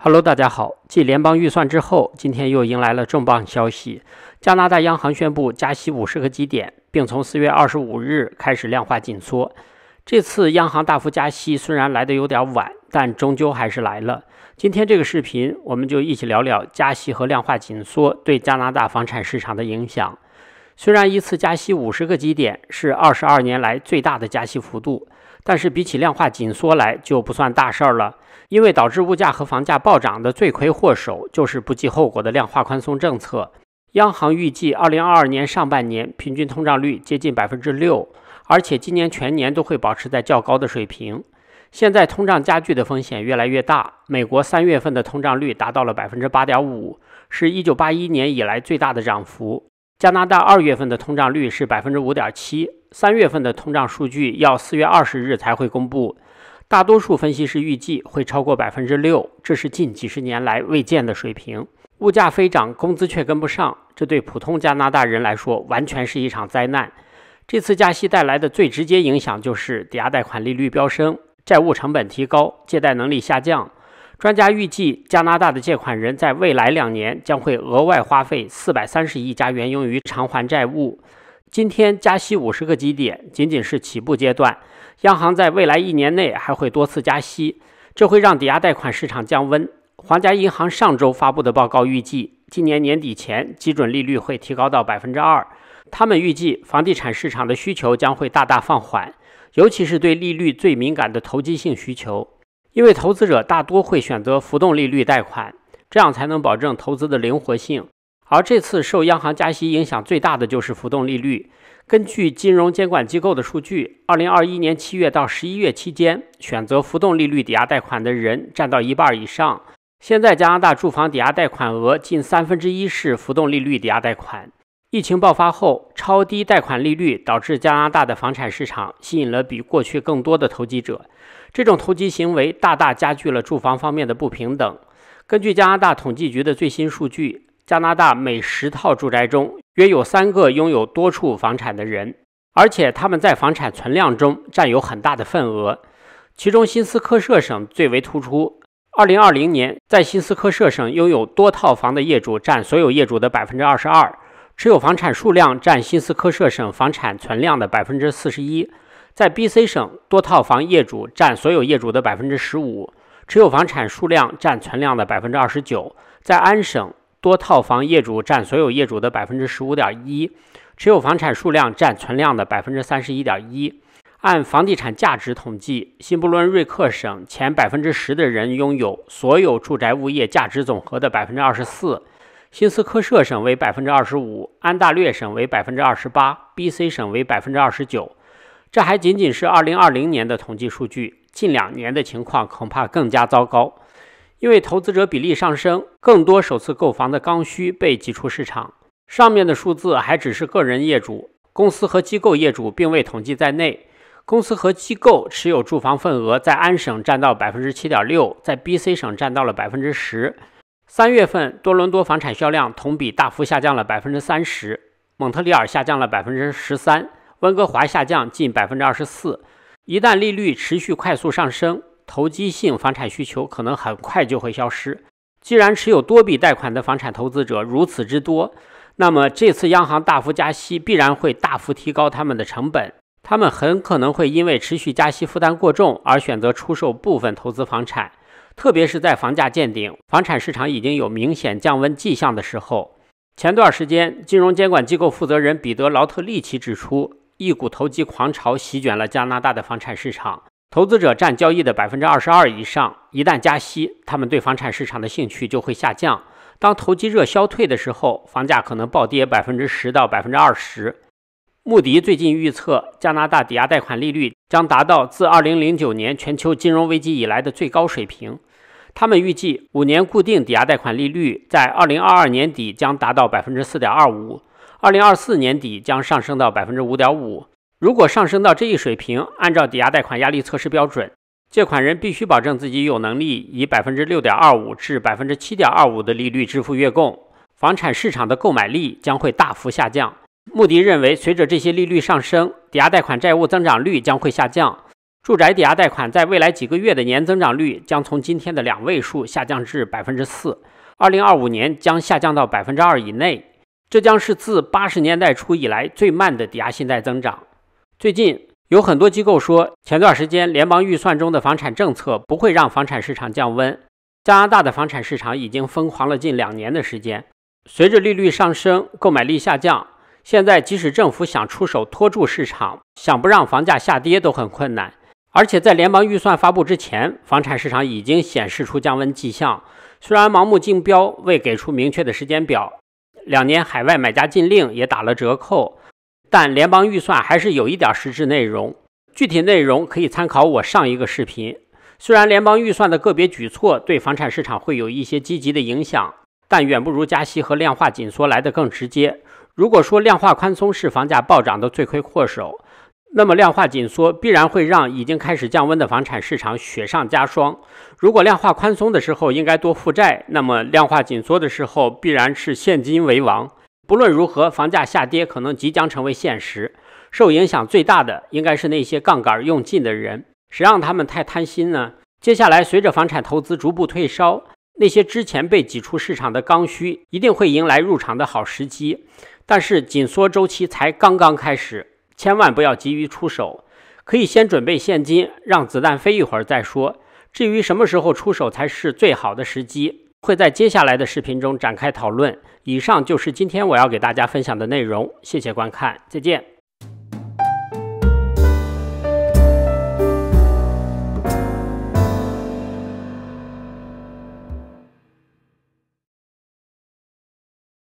Hello，大家好！继联邦预算之后，今天又迎来了重磅消息：加拿大央行宣布加息五十个基点，并从四月二十五日开始量化紧缩。这次央行大幅加息虽然来得有点晚，但终究还是来了。今天这个视频，我们就一起聊聊加息和量化紧缩对加拿大房产市场的影响。虽然一次加息五十个基点是二十二年来最大的加息幅度。但是比起量化紧缩来就不算大事儿了，因为导致物价和房价暴涨的罪魁祸首就是不计后果的量化宽松政策。央行预计，二零二二年上半年平均通胀率接近百分之六，而且今年全年都会保持在较高的水平。现在通胀加剧的风险越来越大。美国三月份的通胀率达到了百分之八点五，是一九八一年以来最大的涨幅。加拿大二月份的通胀率是百分之五点七。三月份的通胀数据要四月二十日才会公布，大多数分析师预计会超过百分之六，这是近几十年来未见的水平。物价飞涨，工资却跟不上，这对普通加拿大人来说完全是一场灾难。这次加息带来的最直接影响就是抵押贷款利率飙升，债务成本提高，借贷能力下降。专家预计，加拿大的借款人在未来两年将会额外花费四百三十亿加元用于偿还债务。今天加息五十个基点，仅仅是起步阶段。央行在未来一年内还会多次加息，这会让抵押贷款市场降温。皇家银行上周发布的报告预计，今年年底前基准利率会提高到百分之二。他们预计房地产市场的需求将会大大放缓，尤其是对利率最敏感的投机性需求，因为投资者大多会选择浮动利率贷款，这样才能保证投资的灵活性。而这次受央行加息影响最大的就是浮动利率。根据金融监管机构的数据，2021年7月到11月期间，选择浮动利率抵押贷款的人占到一半以上。现在，加拿大住房抵押贷款额近三分之一是浮动利率抵押贷款。疫情爆发后，超低贷款利率导致加拿大的房产市场吸引了比过去更多的投机者。这种投机行为大大加剧了住房方面的不平等。根据加拿大统计局的最新数据。加拿大每十套住宅中约有三个拥有多处房产的人，而且他们在房产存量中占有很大的份额，其中新斯科舍省最为突出。二零二零年，在新斯科舍省拥有多套房的业主占所有业主的百分之二十二，持有房产数量占新斯科舍省房产存量的百分之四十一。在 B.C 省，多套房业主占所有业主的百分之十五，持有房产数量占存量的百分之二十九。在安省。多套房业主占所有业主的百分之十五点一，持有房产数量占存量的百分之三十一点一。按房地产价值统计，新不伦瑞克省前百分之十的人拥有所有住宅物业价值总和的百分之二十四，新斯科舍省为百分之二十五，安大略省为百分之二十八，B.C. 省为百分之二十九。这还仅仅是二零二零年的统计数据，近两年的情况恐怕更加糟糕。因为投资者比例上升，更多首次购房的刚需被挤出市场。上面的数字还只是个人业主，公司和机构业主并未统计在内。公司和机构持有住房份额在安省占到百分之七点六，在 BC 省占到了百分之十三月份，多伦多房产销量同比大幅下降了百分之三十，蒙特利尔下降了百分之十三，温哥华下降近百分之二十四。一旦利率持续快速上升，投机性房产需求可能很快就会消失。既然持有多笔贷款的房产投资者如此之多，那么这次央行大幅加息必然会大幅提高他们的成本。他们很可能会因为持续加息负担过重而选择出售部分投资房产，特别是在房价见顶、房产市场已经有明显降温迹象的时候。前段时间，金融监管机构负责人彼得·劳特利奇指出，一股投机狂潮席卷了加拿大的房产市场。投资者占交易的百分之二十二以上，一旦加息，他们对房产市场的兴趣就会下降。当投机热消退的时候，房价可能暴跌百分之十到百分之二十。穆迪最近预测，加拿大抵押贷款利率将达到自二零零九年全球金融危机以来的最高水平。他们预计，五年固定抵押贷款利率在二零二二年底将达到百分之四点二五，二零二四年底将上升到百分之五点五。如果上升到这一水平，按照抵押贷款压力测试标准，借款人必须保证自己有能力以百分之六点二五至百分之七点二五的利率支付月供。房产市场的购买力将会大幅下降。穆迪认为，随着这些利率上升，抵押贷款债务增长率将会下降。住宅抵押贷款在未来几个月的年增长率将从今天的两位数下降至百分之四，二零二五年将下降到百分之二以内。这将是自八十年代初以来最慢的抵押信贷增长。最近有很多机构说，前段时间联邦预算中的房产政策不会让房产市场降温。加拿大的房产市场已经疯狂了近两年的时间，随着利率上升，购买力下降。现在即使政府想出手拖住市场，想不让房价下跌都很困难。而且在联邦预算发布之前，房产市场已经显示出降温迹象。虽然盲目竞标未给出明确的时间表，两年海外买家禁令也打了折扣。但联邦预算还是有一点实质内容，具体内容可以参考我上一个视频。虽然联邦预算的个别举措对房产市场会有一些积极的影响，但远不如加息和量化紧缩来的更直接。如果说量化宽松是房价暴涨的罪魁祸首，那么量化紧缩必然会让已经开始降温的房产市场雪上加霜。如果量化宽松的时候应该多负债，那么量化紧缩的时候必然是现金为王。不论如何，房价下跌可能即将成为现实。受影响最大的应该是那些杠杆用尽的人，谁让他们太贪心呢？接下来，随着房产投资逐步退烧，那些之前被挤出市场的刚需一定会迎来入场的好时机。但是，紧缩周期才刚刚开始，千万不要急于出手，可以先准备现金，让子弹飞一会儿再说。至于什么时候出手才是最好的时机？会在接下来的视频中展开讨论。以上就是今天我要给大家分享的内容，谢谢观看，再见。